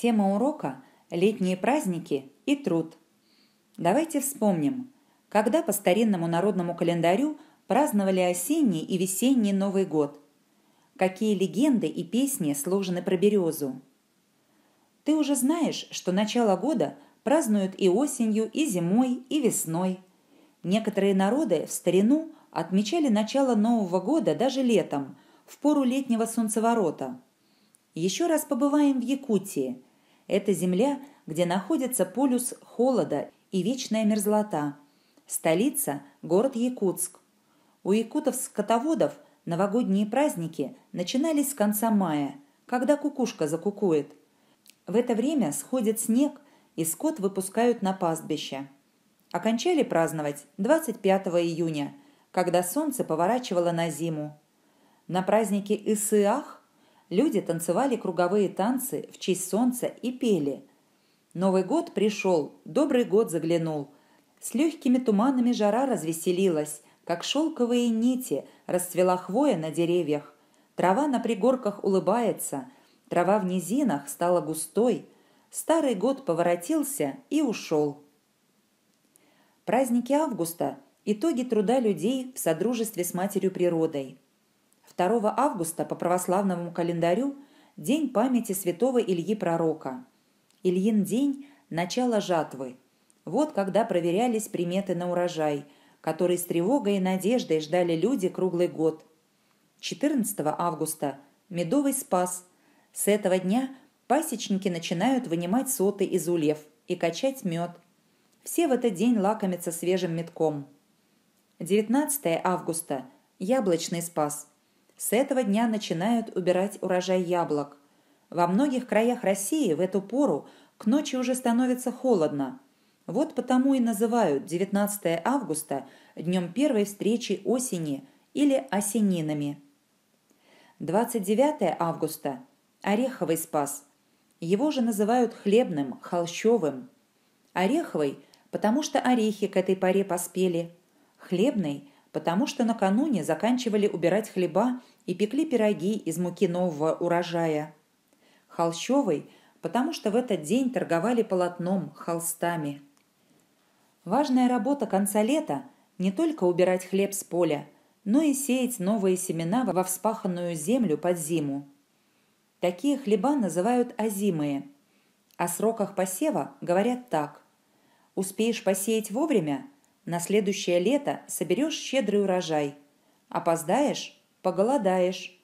Тема урока – летние праздники и труд. Давайте вспомним, когда по старинному народному календарю праздновали осенний и весенний Новый год. Какие легенды и песни сложены про березу. Ты уже знаешь, что начало года празднуют и осенью, и зимой, и весной. Некоторые народы в старину отмечали начало Нового года даже летом, в пору летнего солнцеворота. Еще раз побываем в Якутии – это земля, где находится полюс холода и вечная мерзлота. Столица – город Якутск. У якутов-скотоводов новогодние праздники начинались с конца мая, когда кукушка закукует. В это время сходит снег, и скот выпускают на пастбище. Окончали праздновать 25 июня, когда солнце поворачивало на зиму. На празднике Исыах Люди танцевали круговые танцы в честь солнца и пели. Новый год пришел, добрый год заглянул. С легкими туманами жара развеселилась, как шелковые нити, расцвела хвоя на деревьях. Трава на пригорках улыбается, трава в низинах стала густой. Старый год поворотился и ушел. Праздники августа – итоги труда людей в содружестве с матерью природой – 2 августа по православному календарю – день памяти святого Ильи Пророка. Ильин день – начало жатвы. Вот когда проверялись приметы на урожай, который с тревогой и надеждой ждали люди круглый год. 14 августа – медовый спас. С этого дня пасечники начинают вынимать соты из улев и качать мед. Все в этот день лакомятся свежим медком. 19 августа – яблочный спас – с этого дня начинают убирать урожай яблок. Во многих краях России в эту пору к ночи уже становится холодно. Вот потому и называют 19 августа днем первой встречи осени или осенинами. 29 августа – Ореховый спас. Его же называют хлебным, холщовым. Ореховый – потому что орехи к этой поре поспели. Хлебный – потому что накануне заканчивали убирать хлеба и пекли пироги из муки нового урожая. Холщовой, потому что в этот день торговали полотном, холстами. Важная работа конца лета – не только убирать хлеб с поля, но и сеять новые семена во вспаханную землю под зиму. Такие хлеба называют озимые. О сроках посева говорят так. Успеешь посеять вовремя на следующее лето соберешь щедрый урожай. Опоздаешь – поголодаешь.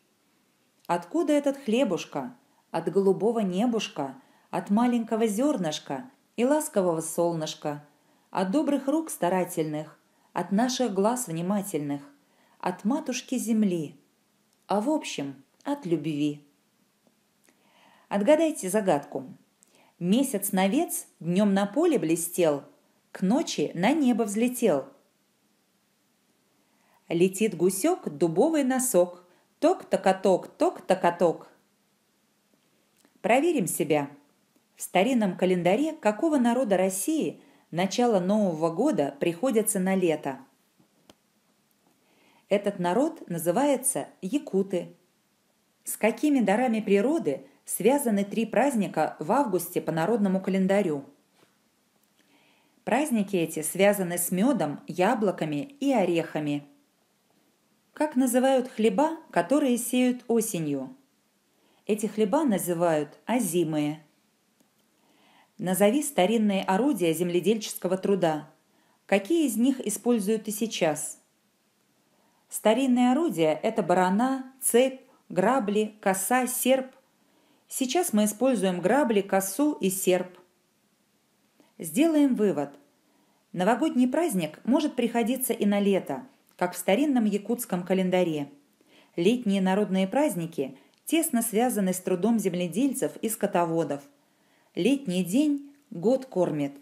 Откуда этот хлебушка? От голубого небушка, от маленького зернышка и ласкового солнышка, от добрых рук старательных, от наших глаз внимательных, от матушки земли, а в общем – от любви. Отгадайте загадку. Месяц-новец днем на поле блестел – к ночи на небо взлетел. Летит гусек дубовый носок, ток-токоток, ток-токоток. Проверим себя. В старинном календаре какого народа России начало Нового года приходится на лето? Этот народ называется якуты. С какими дарами природы связаны три праздника в августе по народному календарю? Праздники эти связаны с медом, яблоками и орехами. Как называют хлеба, которые сеют осенью? Эти хлеба называют озимые. Назови старинные орудия земледельческого труда. Какие из них используют и сейчас? Старинные орудия – это барана, цепь, грабли, коса, серп. Сейчас мы используем грабли, косу и серп – Сделаем вывод. Новогодний праздник может приходиться и на лето, как в старинном якутском календаре. Летние народные праздники тесно связаны с трудом земледельцев и скотоводов. Летний день год кормит.